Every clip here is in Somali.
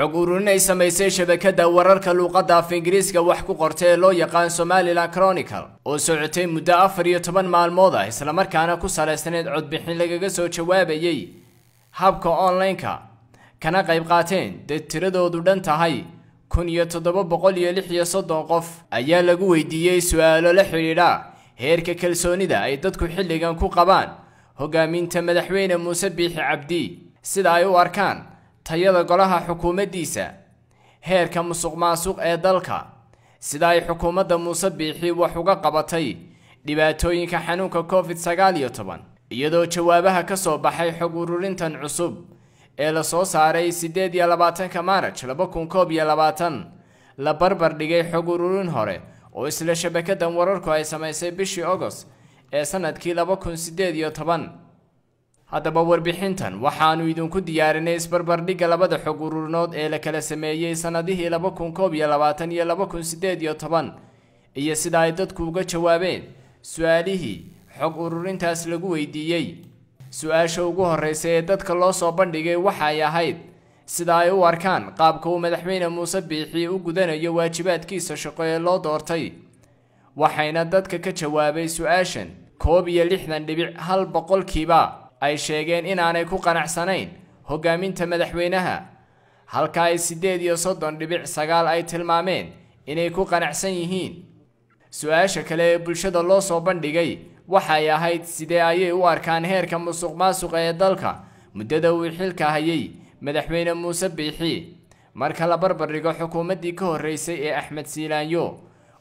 xog ururin ay samaysay shabakadda wararka luuqadda af ingiriiska wax ku qorta ee loo yaqaan somalilan chronicle oo socotay muddo afar iyo toban maalmood ah islamarkaana ku salaysnayd codbixin lagaga soo jawaabayay habka onlineka kana qayb qaateen dad tiradoodu dhan tahay kun iyo toddoba boqol iyo lix iyo soddon qof ayaa lagu weydiiyey su-aalo la xidhiidha heerka kalsoonida ay dadku xilligan ku qabaan hogaaminta madaxweyne muuse biixi cabdi sida ay u arkaan tayada golaha xukuumaddiisa heerka musuq maasuq ee dalka sida ay xukuumadda muuse biixi wax uga qabatay dhibaatooyinka xanuunka covid sagaal iyo toban iyadoo jawaabaha ka soo baxay xog ururintan cusub ee la soo saaray siddeed iyo labaatanka maaraj laba kun koob iyo labaatan la barbar dhigay xog ururin hore oo isla shabakadan wararku ay samaysay bishii ogost ee sanadkii laba kun siddeed iyo toban haddaba warbixintan waxaannu idinku diyaarinay isbarbardhigga labada xog ururnood ee la kala sameeyey sannadihii laba kun koob iyo labaatan iyo laba kun siddeed iyo toban iyo sida ay dadku uga jawaabeen su-aalihii xog ururintaas lagu weydiiyey su-aasha ugu horraysa ee dadka loo soo bandhigay waxay ahayd sida ay u arkaan qaabka uu madaxweyne muuse biixi u gudanayo waajibaadkiisa shaqo ee loo doortay waxayna dadka ka jawaabay su-aashan koob iyo lixdan dhibic hal boqolkiiba ay sheegeen inaanay ku qanacsanayn hoggaaminta madaxweynaha halka ay siddeed iyo soddon dhibic sagaal ay tilmaameen inay ku qanacsan yihiin su-aasha kale ee bulshada loo soo bandhigay waxay ahayd sidee ayay u arkaan heerka musuq maasuqa ee dalka muddada uu xilka hayay madaxweyne muuse biixi marka la barbardhigo xukuumaddii ka horraysay ee axmed siilaanyo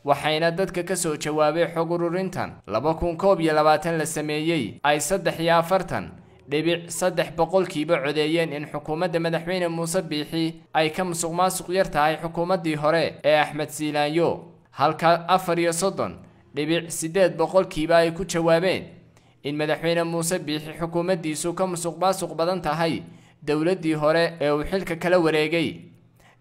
waxayna dadka ka soo jawaabay xog ururintan laba kun koob iyo labaatan la sameeyey ay saddex iyo afartan dhibic saddex boqolkiiba codeeyeen in xukuumadda madaxweyne muuse biixi ay ka musuqmaasuq maasuq yar tahay xukuumaddii hore ee axmed siilaanyo halka afar iyo soddon dhibic siddeed boqolkiiba ay ku jawaabeen in madaxweyne muuse biixi xukuumaddiisu ka musuqmaasuq badan tahay dowladdii hore ee uu xilka kala wareegay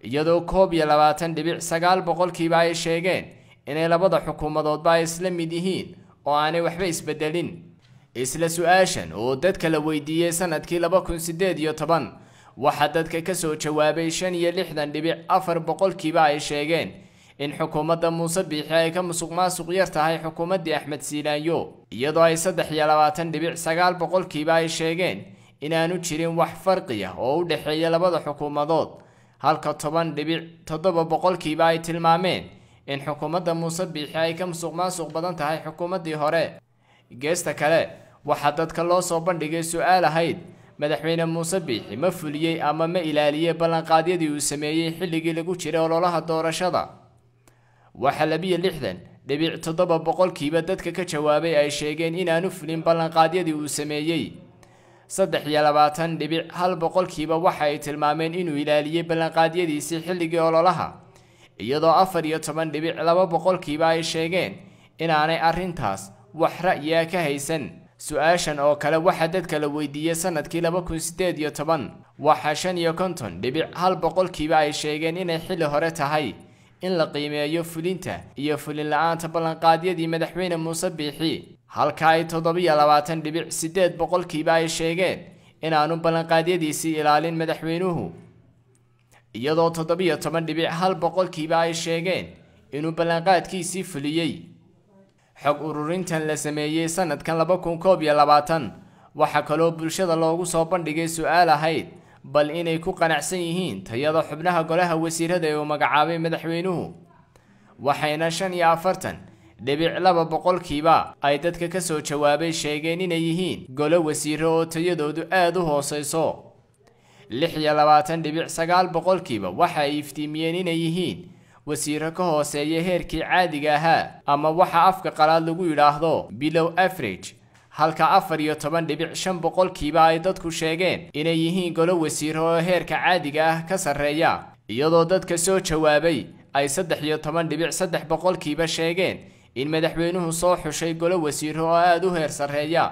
iyadoo koob iyo labaatan dhibic sagaal boqolkiiba ay sheegeen inay labada xukuumadoodba ay isla mid yihiin oo aanay waxba isbedelin isla su-aashan oo dadka la weydiiyey sanadkii laba kun siddeed iyo toban waxaa dadka ka soo jawaabay shan iyo lixdan dhibic afar boqolkiiba ay sheegeen in xukuumadda muuse biixi ay ka musuqmaasuq maasuq yar tahay xukuumaddii axmed siilaanyo iyadoo ay saddex iyo labaatan dhibic sagaal boqolkiiba ay sheegeen inaanu jirin wax farqiya ah oo u dhexeeya labada xukuumadood halka toban dhibic toddoba boqolkiiba ay tilmaameen in xukuumadda muuse biixi ay ka musuq maasuq badan tahay xukuumaddii hore geesta kale waxaa dadka loo soo bandhigay su-aal ahayd madaxweyne muuse biixi ma fuliyey ama ma ilaaliyey ballanqaadyadii uu sameeyey xilligii lagu jiray ololaha doorashada waxaa labiyo lixdan dhibic toddoba boqolkiiba dadka ka jawaabay ay sheegeen inaanu fulin ballanqaadyadii uu sameeyey saddex iyo labaatan dhibic hal boqolkiiba waxa ay tilmaameen inuu ilaaliyey ballanqaadyadiisii xilligii ololaha iyadoo afar iyo toban dhibic laba boqolkiiba ay sheegeen inaanay arrintaas wax ra'yiga ka haysan su-aashan oo kale waxaa dadka la weydiiyey sannadkii laba kun siddeed iyo toban waxaa shan iyo konton dhibic hal boqolkiiba ay sheegeen inay xilli hore tahay in la qiimeeyo fulinta iyo fulinla-aanta ballanqaadyadii madaxweyne muuse biixi halka ay toddobiyo labaatan dhibic siddeed boqolkiiba ay sheegeen inaanu ballanqaadyadiisii ilaalin madaxweynuhu iyadoo toddobiyo toban dhibic hal boqolkiiba ay sheegeen inuu ballanqaadkiisii fuliyey xog ururintan la sameeyey sanadkan laba kun koob iyo labaatan waxaa kaloo bulshada loogu soo bandhigay su'aal ahayd bal inay ku qanacsan yihiin tayada xubnaha golaha wasiirada ee uu magacaabay madaxweynuhu waxayna shan iyo afartan dhibic laba boqolkiiba ay dadka ka soo jawaabay sheegeen inay yihiin golo wasiiro oo tayadoodu aada u hoosayso lix iyo labaatan dhibic sagaal boqolkiiba waxa ay iftiimiyeen inay yihiin wasiiro ka hooseeya heerkii caadiga ahaa ama waxa afka qalaad lagu yidhaahdo bilow afarage halka afar iyo toban dhibic shan boqolkiiba ay dadku sheegeen inay yihiin golo wasiiro oo heerka caadiga ah ka sarreeya iyadoo dadka soo jawaabay ay saddex iyo toban dhibic saddex boqolkiiba sheegeen in madaxweynuhu soo xushay golo wasiiro oo aada u heer sarreeya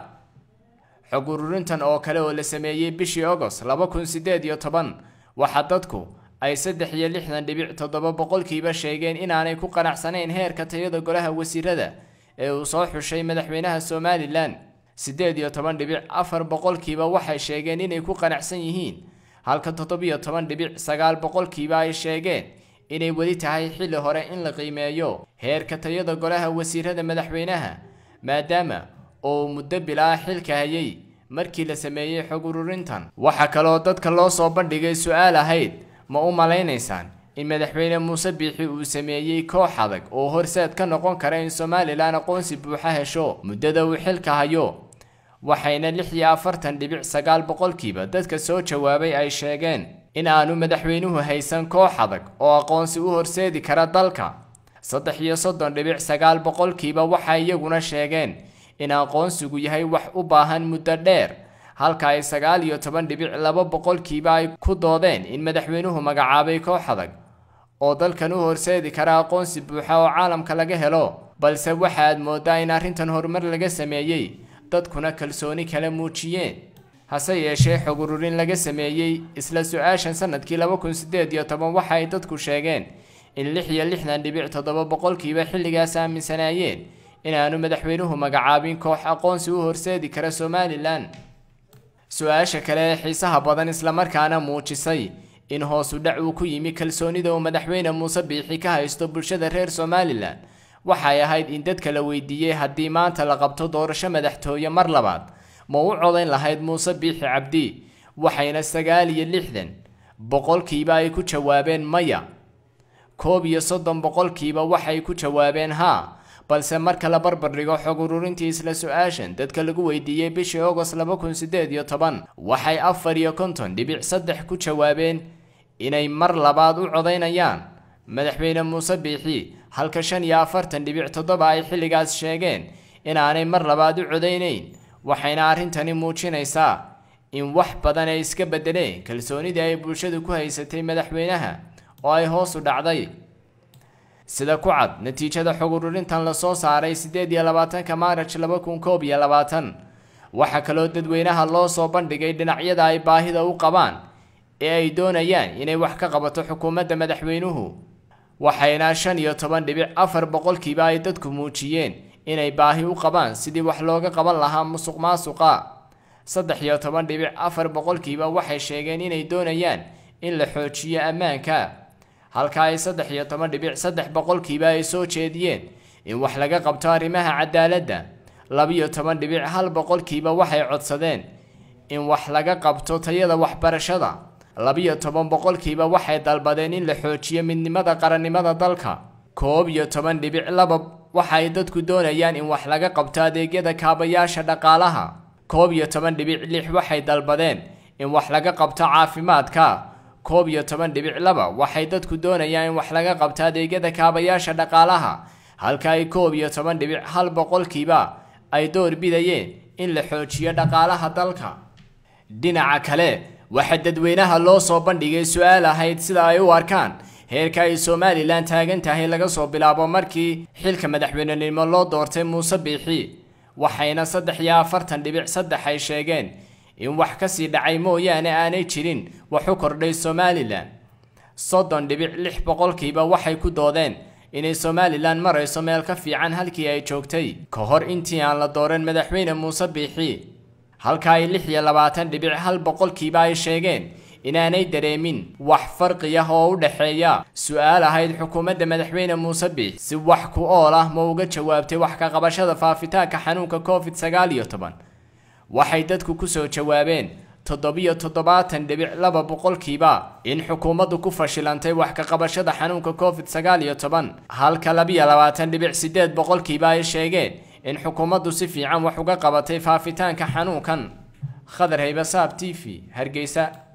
xog ururintan oo kale oo la sameeyey bishii agost laba kun siddeed iyo toban waxaa dadku ay saddex iyo lixdan dhibic toddoba boqolkiiba sheegeen inaanay ku qanacsanayn heerka tayada golaha wasiirada ee uu soo xushay madaxweynaha somalilan siddeed iyo toban dhibic afar boqolkiiba waxay sheegeen inay ku qanacsan yihiin halka toddobiyo toban dhibic sagaal boqolkiiba ay sheegeen inay weli tahay xilli hore in la qiimeeyo heerka tayada golaha wasiirada madaxweynaha maadaama oo muddo bilaa xilka hayay markii la sameeyey xog ururintan waxaa kaloo dadka loo soo bandhigay su-aal ahayd ma u malaynaysaan in madaxweyne muuse biixi uu sameeyey koox adag oo horseed ka noqon kara in somalilan aqoonsi buuxa hesho muddada uu xilka hayo waxayna lix iyo afartan dhibic sagaal boqolkiiba dadka soo jawaabay ay sheegeen in aanu madaxweynuhu haysan koox adag oo aqoonsi u horseedi kara dalka saddex iyo soddon dhibic sagaal boqolkiiba waxay iyaguna sheegeen in aqoonsigu yahay wax u baahan muddo dheer halka ay sagaal iyo toban dhibic laba boqolkiiba ay ku doodeen in madaxweynuhu magacaabay koox adag oo dalkan u horseedi kara aqoonsi buuxa oo caalamka laga helo balse waxaad aad mooddaa in arrintan horumar laga sameeyey dadkuna kalsooni kala muujiyeen hase yeeshee xog ururin laga sameeyey isla su-aashan sanadkii laba kun siddeed iyo toban waxa ay dadku sheegeen in lix iyo lixdan dhibic toddoba boqolkiiba xilligaas aaminsanaayeen inaanu madaxweynuhu magacaabin koox aqoonsi u horseedi kara somalilan su-aasha kale ee xiisaha badan islamarkaana muujisay in hoosu dhac uu ku yimi kalsoonida uu madaxweyne muuse biixi ka haysto bulshada reer somalilan waxay ahayd in dadka la weydiiyey haddii maanta la qabto doorasho madaxtooye mar labaad ma u codayn lahayd muuse biixi cabdi waxayna sagaal iyo lixdan boqolkiiba ay ku jawaabeen maya koob iyo soddon boqolkiiba waxay ku jawaabeen haa balse marka la barbardhigo xog ururintii isla su-aashan dadka lagu weydiiyey bishii ogost laba kun sideed iyo toban waxay afar iyo konton dhibic saddex ku jawaabeen inay mar labaad u codaynayaan madaxweyne muuse biixi halka shan iyo afartan dhibic toddoba ay xilligaas sheegeen inaanay mar labaad u codaynayn waxayna arrintani muujinaysaa in wax badan ay iska beddeleen kalsoonidii ay bulshadu ku haysatay madaxweynaha oo ay hoos u dhacday sida ku cad natiijada xogururintan lasoo saaray siddeed iyo labaatanka maaraj laba kun koob iyo labaatan waxaa kaloo dadweynaha loo soo bandhigay dhinacyada ay baahida u qabaan ee ay doonayaan inay wax ka qabato xukuumadda madaxweynuhu waxayna shan iyo toban dhibic afar boqolkiiba ay dadku muujiyeen inay baahi u qabaan sidii wax looga qaban lahaa musuq maasuqa saddex iyo toban dhibic afar boqolkiiba waxay sheegeen inay doonayaan in la xoojiyo ammaanka halka ay saddex iyo toban dhibic saddex boqolkiiba ay soo jeediyeen in wax laga qabto arrimaha cadaaladda labiyo toban dhibic hal boqolkiiba waxay codsadeen in wax laga qabto tayada waxbarashada labiyo toban boqolkiiba waxay dalbadeen in la xoojiyo midnimada qarannimada dalka koob iyo toban dhibic laba waxa ay dadku doonayaan in wax laga qabto adeegyada kaabayaasha dhaqaalaha koob iyo toban dhibic lix waxay dalbadeen in wax laga qabto caafimaadka koob iyo toban dhibic laba waxay dadku doonayaan in wax laga qabto adeegyada kaabayaasha dhaqaalaha halka ay koob iyo toban dhibic hal boqolkiiba ay door bidayeen in la xoojiyo dhaqaalaha dalka dhinaca kale waxaa dadweynaha loo soo bandhigay su-aal ahayd sida ay u arkaan heerka ay somalilan taagan tahay laga soo bilaabo markii xilka madaxweynenimo loo doortay muuse biixi waxayna saddex iyo afartan dhibic saddex ay sheegeen in wax ka sii dhacay mooyaane aanay jirin waxu kordhay somalilan soddon dhibic lix boqolkiiba waxay ku doodeen inay somalilan marayso meel ka fiican halkii ay joogtay ka hor intii aan la dooran madaxweyne muuse biixi halka ay lix iyo labaatan dhibic hal boqolkiiba ay sheegeen inaanay dareemin wax farqi ah oo u dhexeeya su-aal ahayd xukuumadda madaxweyne muuse biix si wax ku ool ah ma uga jawaabtay wax ka qabashada faafitaanka xanuunka covid sagaal iyo toban waxay dadku kusoo jawaabeen toddobiyo toddobaatan dhibic laba boqolkiiba in xukuumaddu ku fashilantay wax ka qabashada xanuunka covid sagaal iyo toban halka labiyo labaatan dhibic siddeed boqolkiiba ay sheegeen in xukuumaddu si fiican wax uga qabatay faafitaanka xanuunkan khadar haybasaab t v hargeysa